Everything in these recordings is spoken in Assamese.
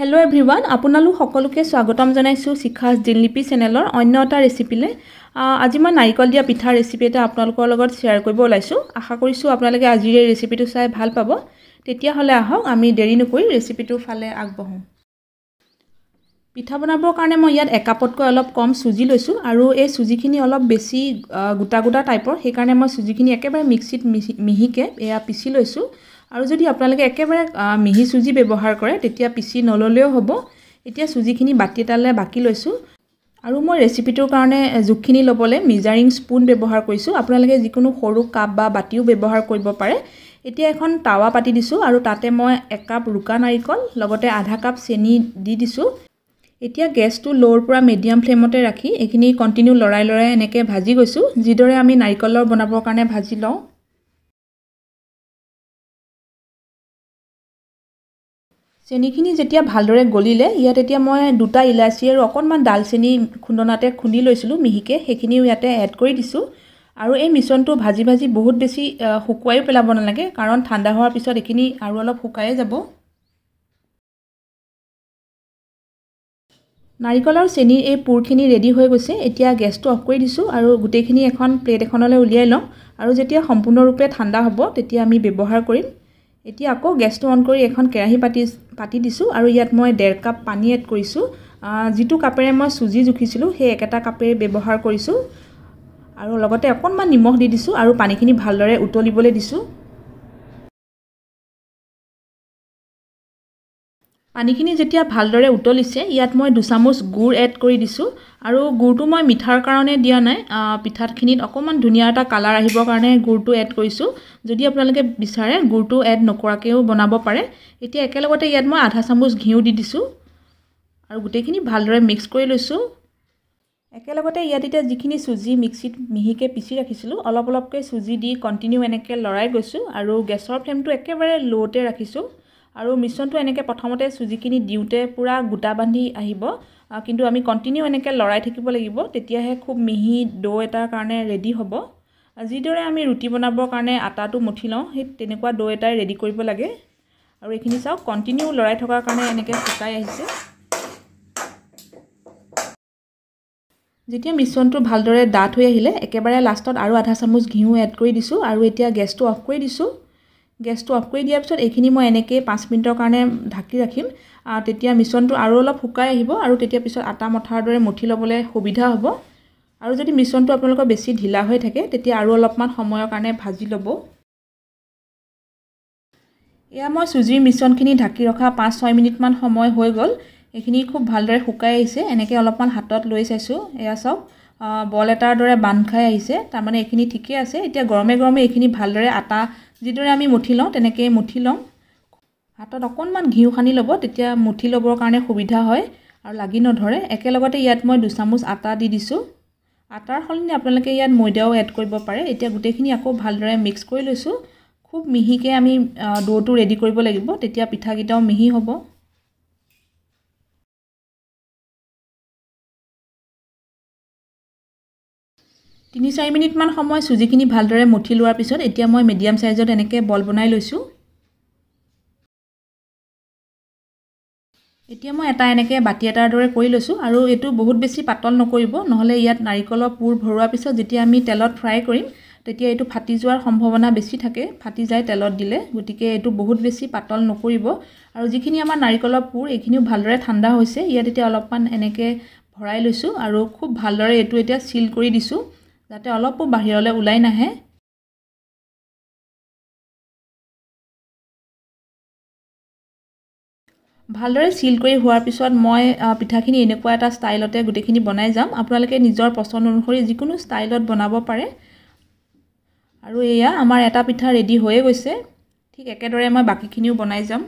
হেল্ল' এভৰিৱান আপোনালোক সকলোকে স্বাগতম জনাইছোঁ শিখাজ দিনলিপি চেনেলৰ অন্য এটা ৰেচিপিলৈ আজি মই নাৰিকল দিয়া পিঠা ৰেচিপি এটা আপোনালোকৰ লগত শ্বেয়াৰ কৰিব ওলাইছোঁ আশা কৰিছোঁ আপোনালোকে আজিৰ এই ৰেচিপিটো চাই ভাল পাব তেতিয়াহ'লে আহক আমি দেৰি নকৰি ৰেচিপিটোৰ ফালে আগবাঢ়োঁ পিঠা বনাবৰ কাৰণে মই ইয়াত একাপতকৈ অলপ কম চুজি লৈছোঁ আৰু এই চুজিখিনি অলপ বেছি গোটা গোটা টাইপৰ সেইকাৰণে মই চুজিখিনি একেবাৰে মিক্সিত মিহি মিহিকৈ এয়া পিচি লৈছোঁ আৰু যদি আপোনালোকে একেবাৰে মিহি চুজি ব্যৱহাৰ কৰে তেতিয়া পিচি নল'লেও হ'ব এতিয়া চুজিখিনি বাতি এটালৈ বাকি লৈছোঁ আৰু মই ৰেচিপিটোৰ কাৰণে জোখখিনি ল'বলৈ মিজাৰিং স্পুন ব্যৱহাৰ কৰিছোঁ আপোনালোকে যিকোনো সৰু কাপ বা বাতিও ব্যৱহাৰ কৰিব পাৰে এতিয়া এখন টাৱা পাতি দিছোঁ আৰু তাতে মই একাপ ৰুকা নাৰিকল লগতে আধা কাপ চেনি দি দিছোঁ এতিয়া গেছটো ল'ৰ পৰা মিডিয়াম ফ্লেমতে ৰাখি এইখিনি কণ্টিনিউ লৰাই লৰাই এনেকৈ ভাজি গৈছোঁ যিদৰে আমি নাৰিকলৰ বনাবৰ কাৰণে ভাজি লওঁ চেনিখিনি যেতিয়া ভালদৰে গলিলে ইয়াত এতিয়া মই দুটা ইলাচি আৰু অকণমান ডালচেনি খুন্দনাতে খুন্দি লৈছিলোঁ মিহিকৈ সেইখিনিও ইয়াতে এড কৰি দিছোঁ আৰু এই মিশ্ৰণটো ভাজি ভাজি বহুত বেছি শুকুৱাইও পেলাব নালাগে কাৰণ ঠাণ্ডা হোৱাৰ পিছত এইখিনি আৰু অলপ শুকায়ে যাব নাৰিকল আৰু চেনীৰ এই পুৰখিনি ৰেডি হৈ গৈছে এতিয়া গেছটো অফ কৰি দিছোঁ আৰু গোটেইখিনি এখন প্লেট এখনলৈ উলিয়াই লওঁ আৰু যেতিয়া সম্পূৰ্ণৰূপে ঠাণ্ডা হ'ব তেতিয়া আমি ব্যৱহাৰ কৰিম এতিয়া আকৌ গেছটো অন কৰি এখন কেৰাহী পাতি পাতি দিছোঁ আৰু ইয়াত মই ডেৰ কাপ পানী এড কৰিছোঁ যিটো কাপেৰে মই চুজি জুখিছিলোঁ সেই একেটা কাপেৰে ব্যৱহাৰ কৰিছোঁ আৰু লগতে অকণমান নিমখ দি দিছোঁ আৰু পানীখিনি ভালদৰে উতলিবলৈ দিছোঁ পানীখিনি যেতিয়া ভালদৰে উতলিছে ইয়াত মই দুচামুচ গুড় এড কৰি দিছোঁ আৰু গুড়টো মই মিঠাৰ কাৰণে দিয়া নাই পিঠাখিনিত অকণমান ধুনীয়া এটা কালাৰ আহিবৰ কাৰণে গুড়টো এড কৰিছোঁ যদি আপোনালোকে বিচাৰে গুড়টো এড নকৰাকৈও বনাব পাৰে এতিয়া একেলগতে ইয়াত মই আধা চামুচ ঘিউ দি দিছোঁ আৰু গোটেইখিনি ভালদৰে মিক্স কৰি লৈছোঁ একেলগতে ইয়াত এতিয়া যিখিনি চুজি মিক্সিত মিহিকৈ পিচি ৰাখিছিলোঁ অলপ অলপকৈ চুজি দি কণ্টিনিউ এনেকৈ লৰাই গৈছোঁ আৰু গেছৰ ফ্লেমটো একেবাৰে ল'তে ৰাখিছোঁ আৰু মিশ্ৰণটো এনেকৈ প্ৰথমতে চুজিখিনি দিওঁতে পূৰা গোটা বান্ধি আহিব কিন্তু আমি কণ্টিনিউ এনেকৈ লৰাই থাকিব লাগিব তেতিয়াহে খুব মিহি ডো এটাৰ কাৰণে ৰেডি হ'ব যিদৰে আমি ৰুটি বনাবৰ কাৰণে আটাটো মঠি লওঁ সেই তেনেকুৱা ডো এটাই ৰেডি কৰিব লাগে আৰু এইখিনি চাওক কণ্টিনিউ লৰাই থকাৰ কাৰণে এনেকৈ শুকাই আহিছে যেতিয়া মিশ্ৰণটো ভালদৰে ডাঠ হৈ আহিলে একেবাৰে লাষ্টত আৰু আধা চামুচ ঘিউ এড কৰি দিছোঁ আৰু এতিয়া গেছটো অফ কৰি দিছোঁ গেছটো অফ কৰি দিয়াৰ পিছত এইখিনি মই এনেকৈ পাঁচ মিনিটৰ কাৰণে ঢাকি ৰাখিম তেতিয়া মিশ্ৰণটো আৰু অলপ শুকাই আহিব আৰু তেতিয়া পিছত আটা মঠাৰ দৰে মঠি ল'বলৈ সুবিধা হ'ব আৰু যদি মিশ্ৰণটো আপোনালোকৰ বেছি ঢিলা হৈ থাকে তেতিয়া আৰু অলপমান সময়ৰ কাৰণে ভাজি ল'ব এয়া মই চুজিৰ মিশ্ৰণখিনি ঢাকি ৰখা পাঁচ ছয় মিনিটমান সময় হৈ গ'ল এইখিনি খুব ভালদৰে শুকাই আহিছে এনেকৈ অলপমান হাতত লৈ চাইছোঁ এয়া চাওক বল এটাৰ দৰে বান্ধ খাই আহিছে তাৰমানে এইখিনি ঠিকেই আছে এতিয়া গৰমে গৰমে এইখিনি ভালদৰে আটা যিদৰে আমি মুঠি লওঁ তেনেকৈ মুঠি লওঁ হাতত অকণমান ঘিউ সানি ল'ব তেতিয়া মুঠি ল'বৰ কাৰণে সুবিধা হয় আৰু লাগি নধৰে একেলগতে ইয়াত মই দুচামুচ আটা দি দিছোঁ আটাৰ সলনি আপোনালোকে ইয়াত ময়দাও এড কৰিব পাৰে এতিয়া গোটেইখিনি আকৌ ভালদৰে মিক্স কৰি লৈছোঁ খুব মিহিকৈ আমি ডোটো ৰেডি কৰিব লাগিব তেতিয়া পিঠাকেইটাও মিহি হ'ব তিনি চাৰি মিনিটমান সময় চুজিখিনি ভালদৰে মঠি লোৱাৰ পিছত এতিয়া মই মিডিয়াম চাইজত এনেকৈ বল বনাই লৈছোঁ এতিয়া মই এটা এনেকৈ বাতি এটাৰ দৰে কৰি লৈছোঁ আৰু এইটো বহুত বেছি পাতল নকৰিব নহ'লে ইয়াত নাৰিকলৰ পুৰ ভৰোৱাৰ পিছত যেতিয়া আমি তেলত ফ্ৰাই কৰিম তেতিয়া এইটো ফাটি যোৱাৰ সম্ভাৱনা বেছি থাকে ফাটি যায় তেলত দিলে গতিকে এইটো বহুত বেছি পাতল নকৰিব আৰু যিখিনি আমাৰ নাৰিকলৰ পূৰ এইখিনিও ভালদৰে ঠাণ্ডা হৈছে ইয়াত এতিয়া অলপমান এনেকৈ ভৰাই লৈছোঁ আৰু খুব ভালদৰে এইটো এতিয়া চিল কৰি দিছোঁ যাতে অলপো বাহিৰলৈ ওলাই নাহে ভালদৰে চিল কৰি হোৱাৰ পিছত মই পিঠাখিনি এনেকুৱা এটা ষ্টাইলতে গোটেইখিনি বনাই যাম আপোনালোকে নিজৰ পচন্দ অনুসৰি যিকোনো ষ্টাইলত বনাব পাৰে আৰু এয়া আমাৰ এটা পিঠা ৰেডি হৈয়ে গৈছে ঠিক একেদৰে মই বাকীখিনিও বনাই যাম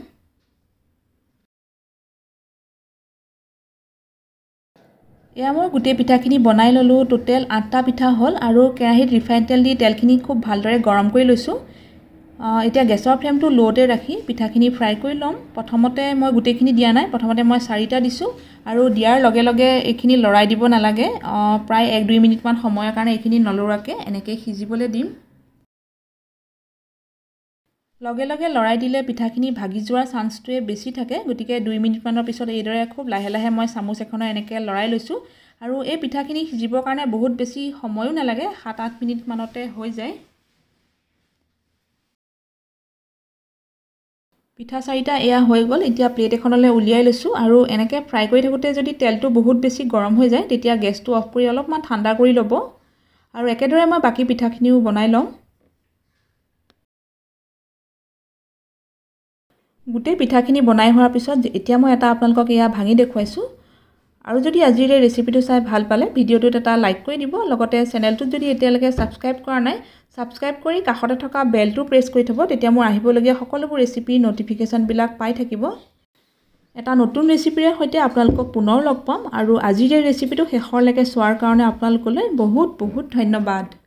এয়া মই গোটেই পিঠাখিনি বনাই ল'লোঁ টোটেল আঠটা পিঠা হ'ল আৰু কেৰাহীত ৰিফাইন তেল দি তেলখিনি খুব ভালদৰে গৰম কৰি লৈছোঁ এতিয়া গেছৰ ফ্লেমটো ল'তে ৰাখি পিঠাখিনি ফ্ৰাই কৰি ল'ম প্ৰথমতে মই গোটেইখিনি দিয়া নাই প্ৰথমতে মই চাৰিটা দিছোঁ আৰু দিয়াৰ লগে লগে এইখিনি লৰাই দিব নালাগে প্ৰায় এক দুই মিনিটমান সময়ৰ কাৰণে এইখিনি নলৰাকৈ এনেকৈ সিজিবলৈ দিম লগে লগে লৰাই দিলে পিঠাখিনি ভাগি যোৱাৰ চান্সটোৱে বেছি থাকে গতিকে দুই মিনিটমানৰ পিছত এইদৰে খুব লাহে লাহে মই চামুচ এখনৰ এনেকৈ লৰাই লৈছোঁ আৰু এই পিঠাখিনি সিজিবৰ কাৰণে বহুত বেছি সময়ো নালাগে সাত আঠ মিনিটমানতে হৈ যায় পিঠা চাৰিটা এয়া হৈ গ'ল এতিয়া প্লেট এখনলৈ উলিয়াই লৈছোঁ আৰু এনেকৈ ফ্ৰাই কৰি থাকোঁতে যদি তেলটো বহুত বেছি গৰম হৈ যায় তেতিয়া গেছটো অফ কৰি অলপমান ঠাণ্ডা কৰি ল'ব আৰু একেদৰে মই বাকী পিঠাখিনিও বনাই ল'ম গোটেই পিঠাখিনি বনাই হোৱাৰ পিছত এতিয়া মই এটা আপোনালোকক এয়া ভাঙি দেখুৱাইছোঁ আৰু যদি আজিৰ এই ৰেচিপিটো চাই ভাল পালে ভিডিঅ'টোত এটা লাইক কৰি দিব লগতে চেনেলটোত যদি এতিয়ালৈকে ছাবস্ক্ৰাইব কৰা নাই ছাবস্ক্ৰাইব কৰি কাষতে থকা বেলটো প্ৰেছ কৰি থ'ব তেতিয়া মোৰ আহিবলগীয়া সকলোবোৰ ৰেচিপিৰ ন'টিফিকেশ্যনবিলাক পাই থাকিব এটা নতুন ৰেচিপিৰে সৈতে আপোনালোকক পুনৰ লগ পাম আৰু আজিৰ এই ৰেচিপিটো শেষৰলৈকে চোৱাৰ কাৰণে আপোনালোকলৈ বহুত বহুত ধন্যবাদ